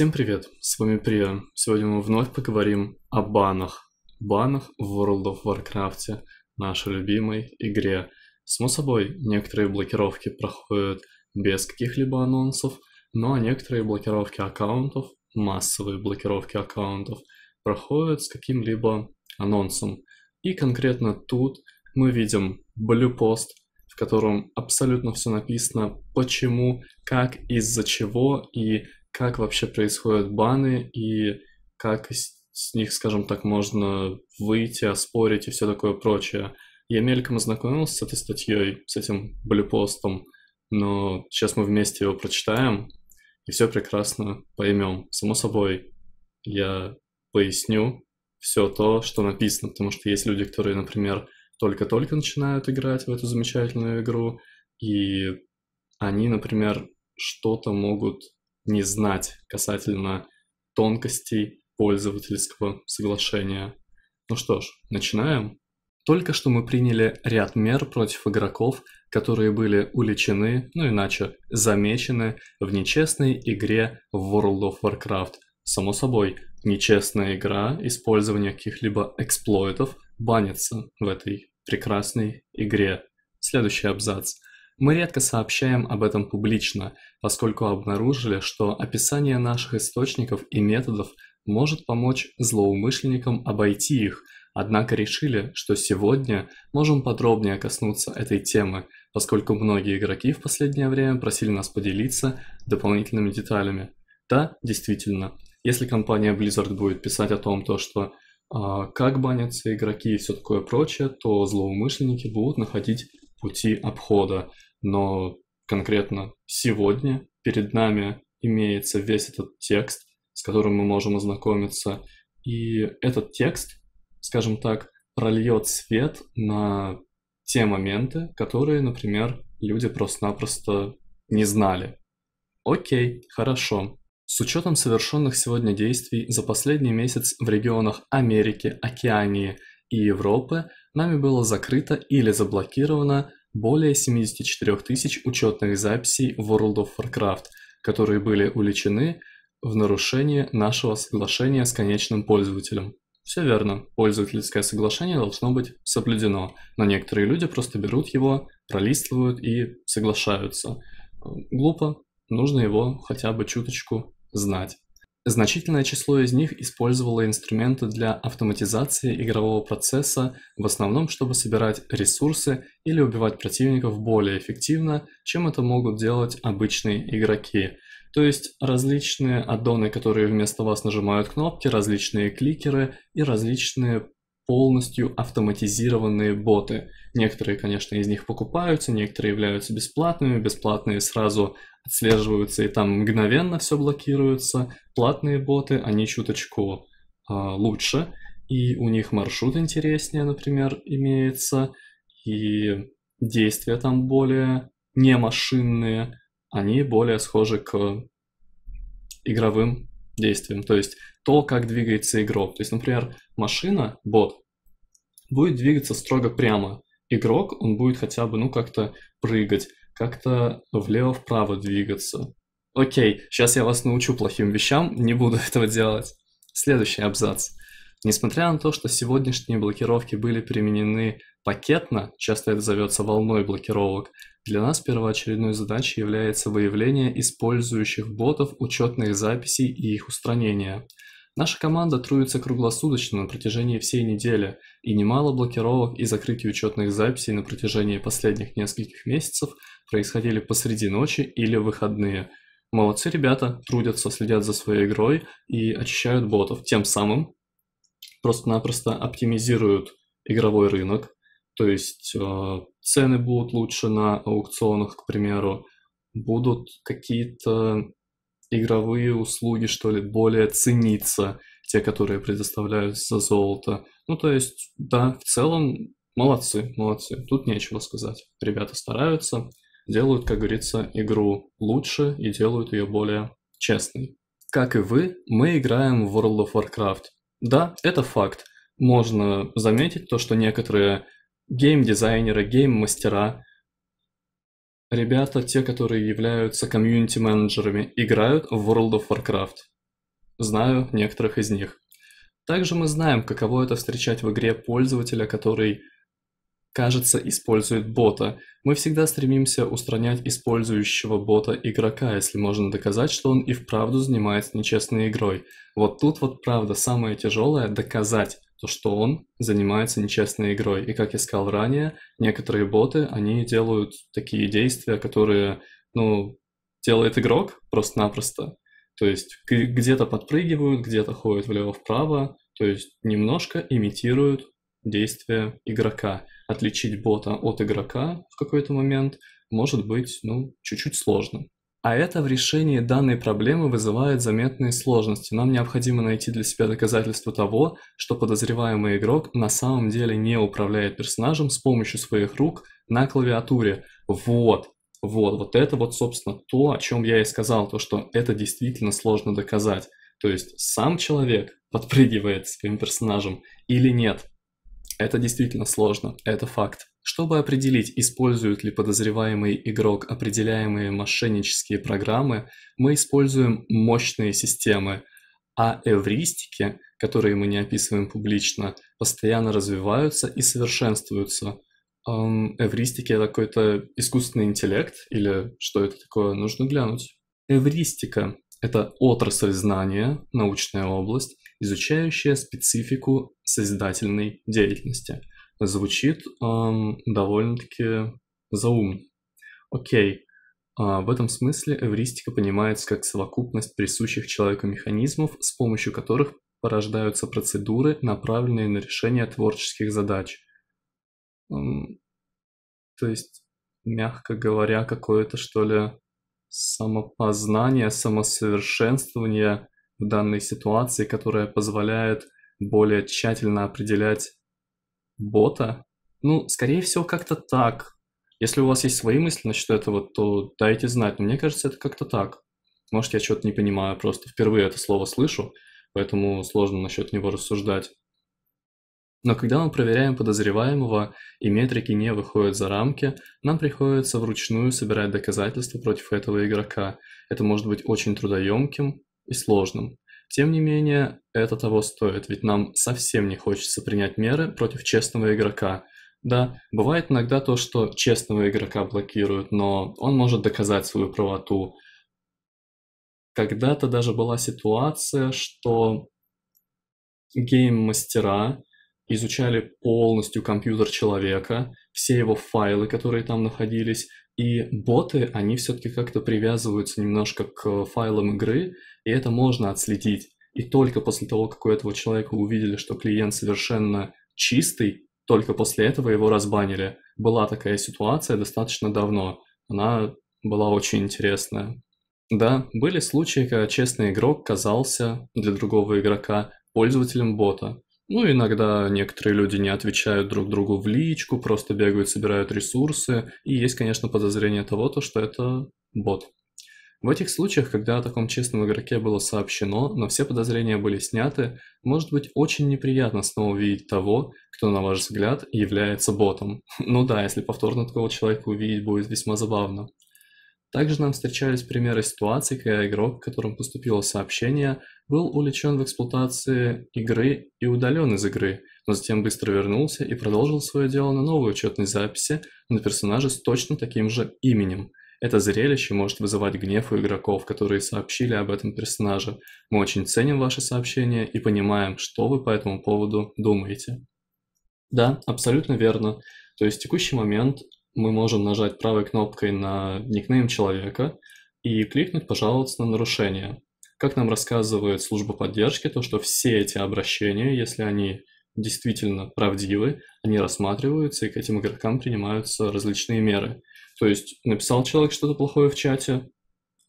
Всем привет, с вами Прия. Сегодня мы вновь поговорим о банах. Банах в World of Warcraft, нашей любимой игре. Само собой, некоторые блокировки проходят без каких-либо анонсов, но а некоторые блокировки аккаунтов, массовые блокировки аккаунтов, проходят с каким-либо анонсом. И конкретно тут мы видим блюпост, в котором абсолютно все написано, почему, как, из-за чего и как вообще происходят баны и как из, с них, скажем так, можно выйти, оспорить и все такое прочее. Я мельком ознакомился с этой статьей, с этим блюпостом, но сейчас мы вместе его прочитаем и все прекрасно поймем. Само собой, я поясню все то, что написано, потому что есть люди, которые, например, только-только начинают играть в эту замечательную игру, и они, например, что-то могут не знать касательно тонкостей пользовательского соглашения. Ну что ж, начинаем. Только что мы приняли ряд мер против игроков, которые были уличены, ну иначе замечены в нечестной игре в World of Warcraft. Само собой, нечестная игра, использование каких-либо эксплойтов банится в этой прекрасной игре. Следующий абзац – мы редко сообщаем об этом публично, поскольку обнаружили, что описание наших источников и методов может помочь злоумышленникам обойти их, однако решили, что сегодня можем подробнее коснуться этой темы, поскольку многие игроки в последнее время просили нас поделиться дополнительными деталями. Да, действительно, если компания Blizzard будет писать о том, то, что э, как банятся игроки и все такое прочее, то злоумышленники будут находить пути обхода но конкретно сегодня перед нами имеется весь этот текст, с которым мы можем ознакомиться, и этот текст, скажем так, прольет свет на те моменты, которые, например, люди просто-напросто не знали. Окей, хорошо. С учетом совершенных сегодня действий за последний месяц в регионах Америки, Океании и Европы нами было закрыто или заблокировано более 74 тысяч учетных записей в World of Warcraft, которые были увлечены в нарушении нашего соглашения с конечным пользователем. Все верно, пользовательское соглашение должно быть соблюдено, но некоторые люди просто берут его, пролистывают и соглашаются. Э, глупо, нужно его хотя бы чуточку знать. Значительное число из них использовало инструменты для автоматизации игрового процесса, в основном чтобы собирать ресурсы или убивать противников более эффективно, чем это могут делать обычные игроки. То есть различные аддоны, которые вместо вас нажимают кнопки, различные кликеры и различные полностью автоматизированные боты. Некоторые, конечно, из них покупаются, некоторые являются бесплатными, бесплатные сразу отслеживаются и там мгновенно все блокируется. Платные боты, они чуточку э, лучше, и у них маршрут интереснее, например, имеется, и действия там более не машинные, они более схожи к игровым действиям, то есть то, как двигается игрок. То есть, например, машина, бот, будет двигаться строго прямо. Игрок, он будет хотя бы, ну, как-то прыгать, как-то влево-вправо двигаться. Окей, сейчас я вас научу плохим вещам, не буду этого делать. Следующий абзац. Несмотря на то, что сегодняшние блокировки были применены пакетно, часто это зовется волной блокировок, для нас первоочередной задачей является выявление использующих ботов учетных записей и их устранение. Наша команда трудится круглосуточно на протяжении всей недели, и немало блокировок и закрытий учетных записей на протяжении последних нескольких месяцев происходили посреди ночи или в выходные. Молодцы ребята, трудятся, следят за своей игрой и очищают ботов, тем самым просто-напросто оптимизируют игровой рынок, то есть э, цены будут лучше на аукционах, к примеру, будут какие-то игровые услуги, что ли, более цениться, те, которые предоставляются золото. Ну, то есть, да, в целом, молодцы, молодцы. Тут нечего сказать. Ребята стараются, делают, как говорится, игру лучше и делают ее более честной. Как и вы, мы играем в World of Warcraft. Да, это факт. Можно заметить то, что некоторые гейм-дизайнеры, гейм-мастера Ребята, те, которые являются комьюнити-менеджерами, играют в World of Warcraft. Знаю некоторых из них. Также мы знаем, каково это встречать в игре пользователя, который, кажется, использует бота. Мы всегда стремимся устранять использующего бота игрока, если можно доказать, что он и вправду занимается нечестной игрой. Вот тут вот правда самое тяжелое – доказать, то что он занимается нечестной игрой. И как я сказал ранее, некоторые боты, они делают такие действия, которые, ну, делает игрок просто-напросто. То есть где-то подпрыгивают, где-то ходят влево-вправо, то есть немножко имитируют действия игрока. Отличить бота от игрока в какой-то момент может быть, ну, чуть-чуть сложно. А это в решении данной проблемы вызывает заметные сложности. Нам необходимо найти для себя доказательство того, что подозреваемый игрок на самом деле не управляет персонажем с помощью своих рук на клавиатуре. Вот, вот, вот это вот, собственно, то, о чем я и сказал, то, что это действительно сложно доказать. То есть сам человек подпрыгивает своим персонажем или нет. Это действительно сложно, это факт. Чтобы определить, использует ли подозреваемый игрок определяемые мошеннические программы, мы используем мощные системы, а эвристики, которые мы не описываем публично, постоянно развиваются и совершенствуются. Эм, эвристики – это какой-то искусственный интеллект или что это такое, нужно глянуть. Эвристика – это отрасль знания, научная область, изучающая специфику созидательной деятельности. Звучит эм, довольно-таки заумно. Окей, а в этом смысле эвристика понимается как совокупность присущих человеку механизмов, с помощью которых порождаются процедуры, направленные на решение творческих задач. Эм, то есть, мягко говоря, какое-то, что ли, самопознание, самосовершенствование в данной ситуации, которая позволяет более тщательно определять бота? Ну, скорее всего, как-то так. Если у вас есть свои мысли насчет этого, то дайте знать. Но мне кажется, это как-то так. Может, я что-то не понимаю, просто впервые это слово слышу, поэтому сложно насчет него рассуждать. Но когда мы проверяем подозреваемого, и метрики не выходят за рамки, нам приходится вручную собирать доказательства против этого игрока. Это может быть очень трудоемким, и сложным. Тем не менее, это того стоит, ведь нам совсем не хочется принять меры против честного игрока. Да, бывает иногда то, что честного игрока блокируют, но он может доказать свою правоту. Когда-то даже была ситуация, что гейм-мастера изучали полностью компьютер человека, все его файлы, которые там находились, и боты, они все-таки как-то привязываются немножко к э, файлам игры, и это можно отследить. И только после того, как у этого человека увидели, что клиент совершенно чистый, только после этого его разбанили. Была такая ситуация достаточно давно. Она была очень интересная. Да, были случаи, когда честный игрок казался для другого игрока пользователем бота. Ну, иногда некоторые люди не отвечают друг другу в личку, просто бегают, собирают ресурсы. И есть, конечно, подозрение того, то, что это бот. В этих случаях, когда о таком честном игроке было сообщено, но все подозрения были сняты, может быть очень неприятно снова увидеть того, кто, на ваш взгляд, является ботом. Ну да, если повторно такого человека увидеть, будет весьма забавно. Также нам встречались примеры ситуаций, когда игрок, которому поступило сообщение, был увлечен в эксплуатации игры и удален из игры, но затем быстро вернулся и продолжил свое дело на новой учетной записи на персонаже с точно таким же именем. Это зрелище может вызывать гнев у игроков, которые сообщили об этом персонаже. Мы очень ценим ваши сообщения и понимаем, что вы по этому поводу думаете. Да, абсолютно верно. То есть в текущий момент мы можем нажать правой кнопкой на никнейм человека и кликнуть «Пожаловаться на нарушение». Как нам рассказывает служба поддержки, то что все эти обращения, если они действительно правдивы, они рассматриваются, и к этим игрокам принимаются различные меры. То есть написал человек что-то плохое в чате,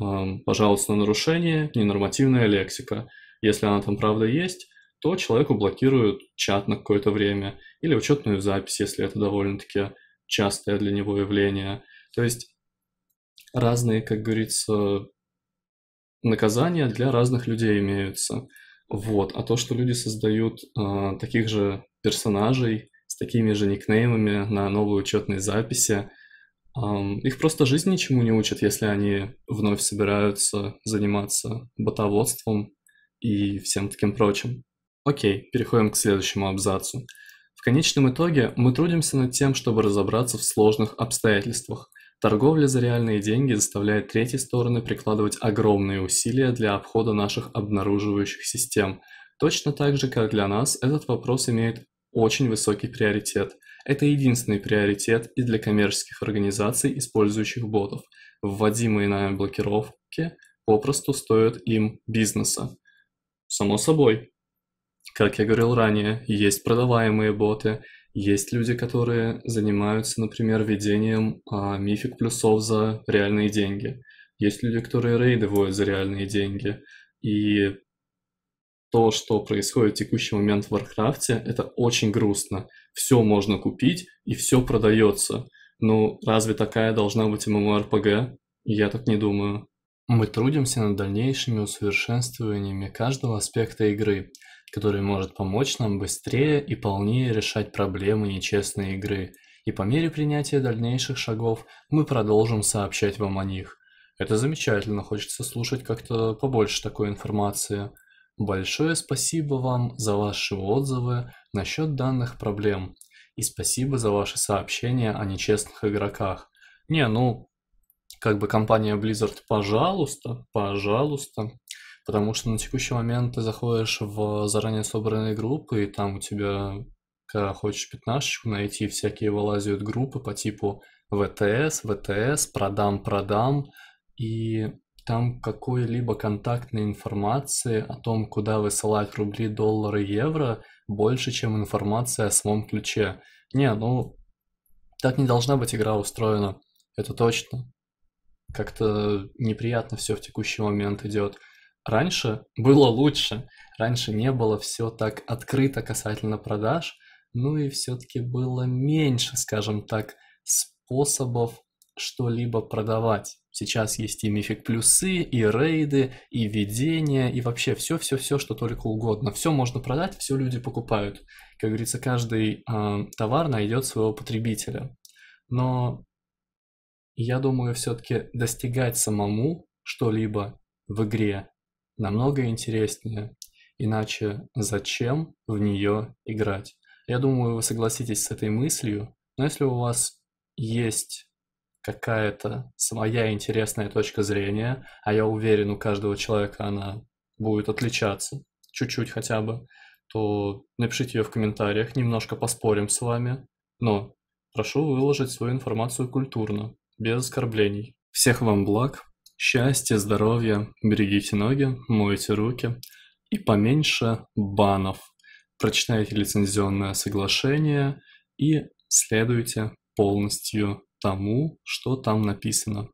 эм, пожалуйста, на нарушение, ненормативная лексика. Если она там правда есть, то человеку блокируют чат на какое-то время или учетную запись, если это довольно-таки частое для него явление. То есть разные, как говорится, наказания для разных людей имеются. Вот. А то, что люди создают э, таких же персонажей с такими же никнеймами на новые учетные записи, э, их просто жизнь ничему не учит, если они вновь собираются заниматься ботоводством и всем таким прочим. Окей, переходим к следующему абзацу. В конечном итоге мы трудимся над тем, чтобы разобраться в сложных обстоятельствах. Торговля за реальные деньги заставляет третьи стороны прикладывать огромные усилия для обхода наших обнаруживающих систем. Точно так же, как для нас, этот вопрос имеет очень высокий приоритет. Это единственный приоритет и для коммерческих организаций, использующих ботов. Вводимые нами блокировки попросту стоят им бизнеса. Само собой, как я говорил ранее, есть продаваемые боты, есть люди, которые занимаются, например, ведением а, мифик плюсов за реальные деньги. Есть люди, которые рейды вводят за реальные деньги. И то, что происходит в текущий момент в Варкрафте, это очень грустно. Все можно купить и все продается. Ну, разве такая должна быть MMORPG? Я так не думаю. Мы трудимся над дальнейшими усовершенствованиями каждого аспекта игры – который может помочь нам быстрее и полнее решать проблемы нечестной игры, и по мере принятия дальнейших шагов мы продолжим сообщать вам о них. Это замечательно, хочется слушать как-то побольше такой информации. Большое спасибо вам за ваши отзывы насчет данных проблем. И спасибо за ваши сообщения о нечестных игроках. Не, ну, как бы компания Blizzard, пожалуйста, пожалуйста, Потому что на текущий момент ты заходишь в заранее собранные группы, и там у тебя, когда хочешь пятнашечку найти, всякие вылазят группы по типу ВТС, ВТС, продам, продам, и там какой-либо контактной информации о том, куда высылать рубли, доллары, евро, больше, чем информация о самом ключе. Не, ну, так не должна быть игра устроена, это точно. Как-то неприятно все в текущий момент идет. Раньше было лучше, раньше не было все так открыто касательно продаж, ну и все-таки было меньше, скажем так, способов что-либо продавать. Сейчас есть и мифик плюсы, и рейды, и ведение, и вообще все-все-все, что только угодно. Все можно продать, все люди покупают. Как говорится, каждый э, товар найдет своего потребителя. Но я думаю, все-таки достигать самому что-либо в игре намного интереснее. Иначе зачем в нее играть? Я думаю, вы согласитесь с этой мыслью, но если у вас есть какая-то своя интересная точка зрения, а я уверен, у каждого человека она будет отличаться, чуть-чуть хотя бы, то напишите ее в комментариях, немножко поспорим с вами, но прошу выложить свою информацию культурно, без оскорблений. Всех вам благ, Счастья, здоровья, берегите ноги, мойте руки и поменьше банов. Прочитайте лицензионное соглашение и следуйте полностью тому, что там написано.